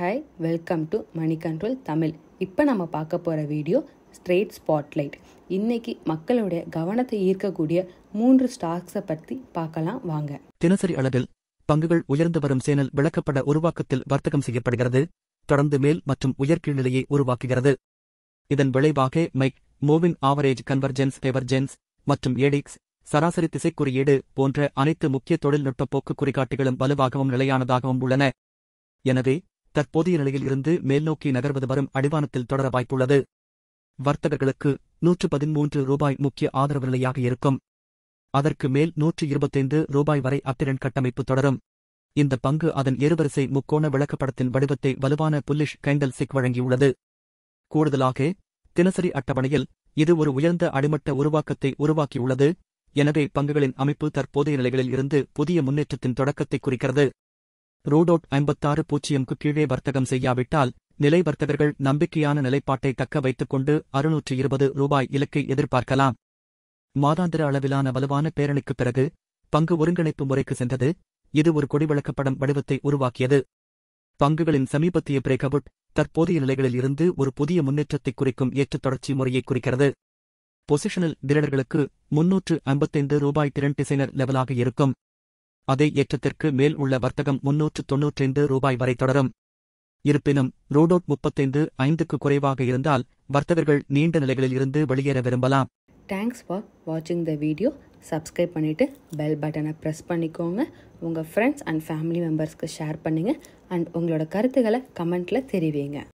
hi welcome to money control Tamil இப்போ நம்ம பார்க்க போகிற வீடியோ ஸ்ட்ரெயிட் ஸ்பாட்லைட் இன்னைக்கு மக்களுடைய கவனத்தை ஈர்க்கக்கூடிய மூன்று ஸ்டாக்ஸை பற்றி பார்க்கலாம் வாங்க தினசரி அளவில் பங்குகள் உயர்ந்து வரும் சேனல் விளக்கப்பட உருவாக்கத்தில் வர்த்தகம் செய்யப்படுகிறது தொடர்ந்து மேல் மற்றும் உயர்கீழ்நிலையை உருவாக்குகிறது இதன் விளைவாக மைக் மூவிங் ஆவரேஜ் கன்வர்ஜென்ஸ் எவர்ஜென்ஸ் மற்றும் ஏடிக்ஸ் சராசரி திசைக்குறியீடு போன்ற அனைத்து முக்கிய தொழில்நுட்ப போக்கு குறிகாட்டிகளும் வலுவாகவும் நிலையானதாகவும் உள்ளன எனவே தற்போதைய நிலையில் இருந்து மேல்நோக்கி நகர்வது வரும் அடிவானத்தில் தொடர வாய்ப்புள்ளது வர்த்தகர்களுக்கு நூற்று பதிமூன்று ரூபாய் முக்கிய ஆதரவு நிலையாக இருக்கும் அதற்கு மேல் நூற்று இருபத்தைந்து ரூபாய் வரை அத்திரன் கட்டமைப்பு தொடரும் இந்த பங்கு அதன் இருவரிசை முக்கோண விளக்கப்படத்தின் வடிவத்தை வலுவான புல்லிஷ் கைண்டல் சிக் வழங்கியுள்ளது கூடுதலாக தினசரி அட்டவணையில் இது ஒரு உயர்ந்த அடிமட்ட உருவாக்கத்தை உருவாக்கியுள்ளது எனவே பங்குகளின் அமைப்பு தற்போதைய நிலைகளில் இருந்து புதிய முன்னேற்றத்தின் தொடக்கத்தை குறிக்கிறது ரூடோட் ஐம்பத்தாறு பூஜ்ஜியம்க்கு கீழே வர்த்தகம் செய்யாவிட்டால் நிலை வர்த்தகர்கள் நம்பிக்கையான நிலைப்பாட்டை தக்க வைத்துக் கொண்டு அறுநூற்று இருபது ரூபாய் இலக்கை எதிர்பார்க்கலாம் மாதாந்திர அளவிலான வலுவான பேரணிக்குப் பிறகு பங்கு ஒருங்கிணைப்பு முறைக்கு சென்றது இது ஒரு கொடிவிளக்கப்படம் வடிவத்தை உருவாக்கியது பங்குகளின் சமீபத்திய பிரேக்கவுட் தற்போதைய நிலைகளில் இருந்து ஒரு புதிய முன்னேற்றத்தை குறிக்கும் ஏற்றத் தொடர்ச்சி முறையை குறிக்கிறது பொசிஷனல் திரடர்களுக்கு முன்னூற்று ஐம்பத்தைந்து ரூபாய் திறன் டிசைனர் லெவலாக இருக்கும் அதே ஏற்றத்திற்கு மேல் உள்ள வர்த்தகம் முன்னூற்று தொன்னூற்றைந்து ரூபாய் வரை தொடரும் இருப்பினும் ரூடோட் முப்பத்தைந்து ஐந்துக்கு குறைவாக இருந்தால் வர்த்தகர்கள் நீண்ட நிலைகளில் இருந்து வெளியேற விரும்பலாம் தேங்க்ஸ் ஃபார் வாட்சிங் த வீடியோ சப்ஸ்கிரைப் பண்ணிவிட்டு பெல் பட்டனை ப்ரெஸ் பண்ணிக்கோங்க உங்கள் ஃப்ரெண்ட்ஸ் அண்ட் ஃபேமிலி மெம்பர்ஸ்க்கு ஷேர் பண்ணுங்கள் அண்ட் உங்களோட கருத்துக்களை கமெண்ட்டில் தெரிவிங்க